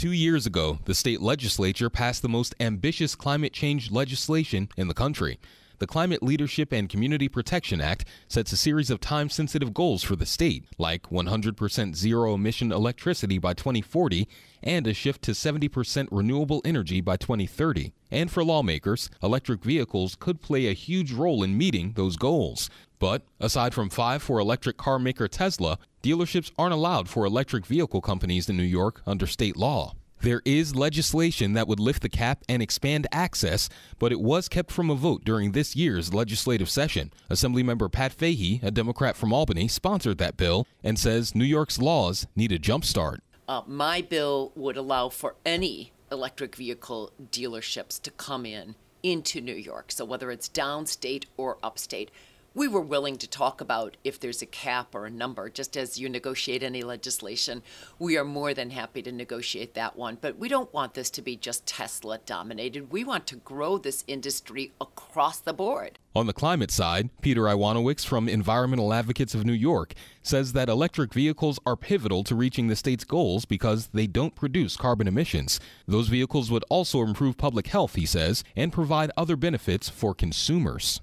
Two years ago, the state legislature passed the most ambitious climate change legislation in the country. The Climate Leadership and Community Protection Act sets a series of time sensitive goals for the state, like 100% zero emission electricity by 2040 and a shift to 70% renewable energy by 2030. And for lawmakers, electric vehicles could play a huge role in meeting those goals. But aside from five for electric car maker Tesla, Dealerships aren't allowed for electric vehicle companies in New York under state law. There is legislation that would lift the cap and expand access, but it was kept from a vote during this year's legislative session. Assemblymember Pat Fahey, a Democrat from Albany, sponsored that bill and says New York's laws need a jumpstart. Uh, my bill would allow for any electric vehicle dealerships to come in into New York. So whether it's downstate or upstate, we were willing to talk about if there's a cap or a number, just as you negotiate any legislation. We are more than happy to negotiate that one. But we don't want this to be just Tesla dominated. We want to grow this industry across the board. On the climate side, Peter Iwanowicz from Environmental Advocates of New York says that electric vehicles are pivotal to reaching the state's goals because they don't produce carbon emissions. Those vehicles would also improve public health, he says, and provide other benefits for consumers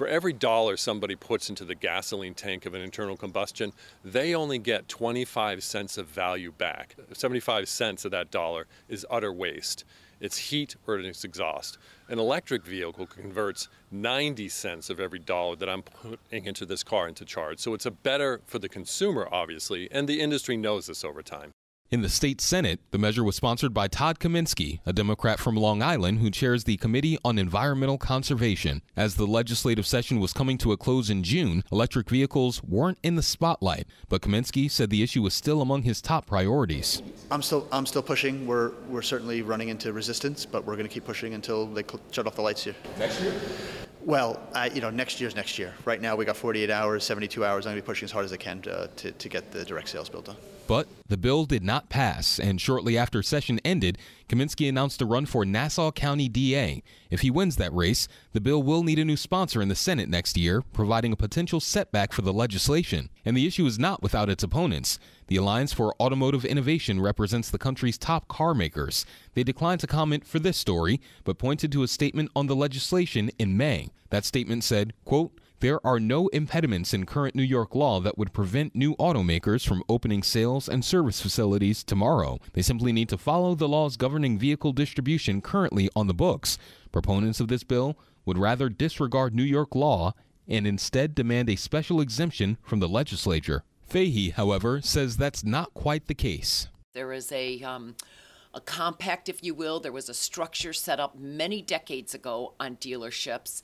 for every dollar somebody puts into the gasoline tank of an internal combustion, they only get 25 cents of value back. 75 cents of that dollar is utter waste. It's heat or it's exhaust. An electric vehicle converts 90 cents of every dollar that I'm putting into this car into charge. So it's a better for the consumer, obviously, and the industry knows this over time. In the state Senate, the measure was sponsored by Todd Kaminsky, a Democrat from Long Island who chairs the Committee on Environmental Conservation. As the legislative session was coming to a close in June, electric vehicles weren't in the spotlight, but Kaminsky said the issue was still among his top priorities. I'm still, I'm still pushing. We're, we're certainly running into resistance, but we're going to keep pushing until they shut off the lights here. Next year? Well, I, you know, next year's next year. Right now, we got 48 hours, 72 hours. I'm going to be pushing as hard as I can to, uh, to, to get the direct sales bill done. But the bill did not pass, and shortly after session ended, Kaminsky announced a run for Nassau County DA. If he wins that race, the bill will need a new sponsor in the Senate next year, providing a potential setback for the legislation. And the issue is not without its opponents. The Alliance for Automotive Innovation represents the country's top car makers. They declined to comment for this story, but pointed to a statement on the legislation in May. That statement said, quote, there are no impediments in current New York law that would prevent new automakers from opening sales and service facilities tomorrow. They simply need to follow the laws governing vehicle distribution currently on the books. Proponents of this bill would rather disregard New York law and instead demand a special exemption from the legislature. Fahey, however, says that's not quite the case. There is a, um, a compact, if you will. There was a structure set up many decades ago on dealerships,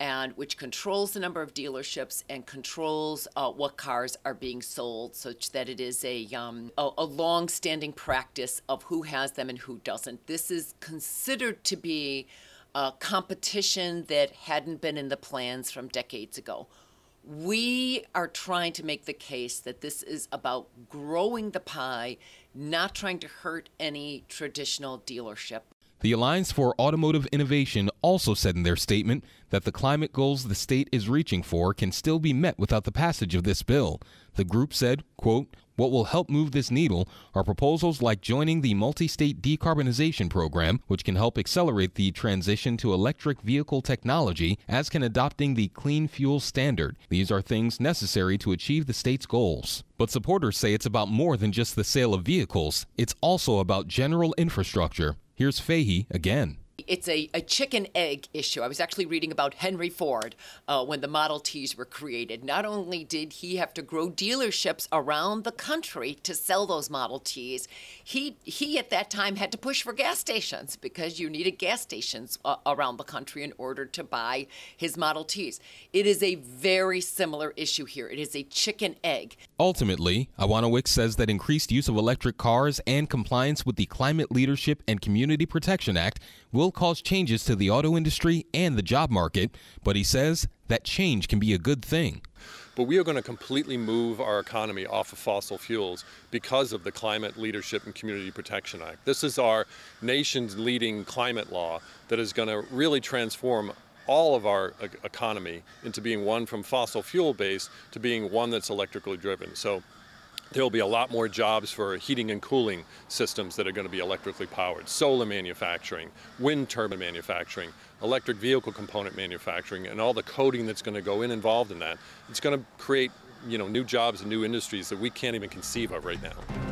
and which controls the number of dealerships and controls uh, what cars are being sold, such that it is a um, a, a long-standing practice of who has them and who doesn't. This is considered to be a competition that hadn't been in the plans from decades ago. We are trying to make the case that this is about growing the pie, not trying to hurt any traditional dealership the Alliance for Automotive Innovation also said in their statement that the climate goals the state is reaching for can still be met without the passage of this bill. The group said, quote, what will help move this needle are proposals like joining the multi-state decarbonization program, which can help accelerate the transition to electric vehicle technology, as can adopting the clean fuel standard. These are things necessary to achieve the state's goals. But supporters say it's about more than just the sale of vehicles. It's also about general infrastructure. Here's Fahey again it's a, a chicken egg issue. I was actually reading about Henry Ford uh, when the Model Ts were created. Not only did he have to grow dealerships around the country to sell those Model Ts, he he at that time had to push for gas stations because you needed gas stations uh, around the country in order to buy his Model Ts. It is a very similar issue here. It is a chicken egg. Ultimately, Iwanowicz says that increased use of electric cars and compliance with the Climate Leadership and Community Protection Act will cause changes to the auto industry and the job market, but he says that change can be a good thing. But we are going to completely move our economy off of fossil fuels because of the Climate Leadership and Community Protection Act. This is our nation's leading climate law that is going to really transform all of our uh, economy into being one from fossil fuel based to being one that's electrically driven. So There'll be a lot more jobs for heating and cooling systems that are going to be electrically powered, solar manufacturing, wind turbine manufacturing, electric vehicle component manufacturing, and all the coding that's going to go in involved in that. It's going to create you know, new jobs and new industries that we can't even conceive of right now.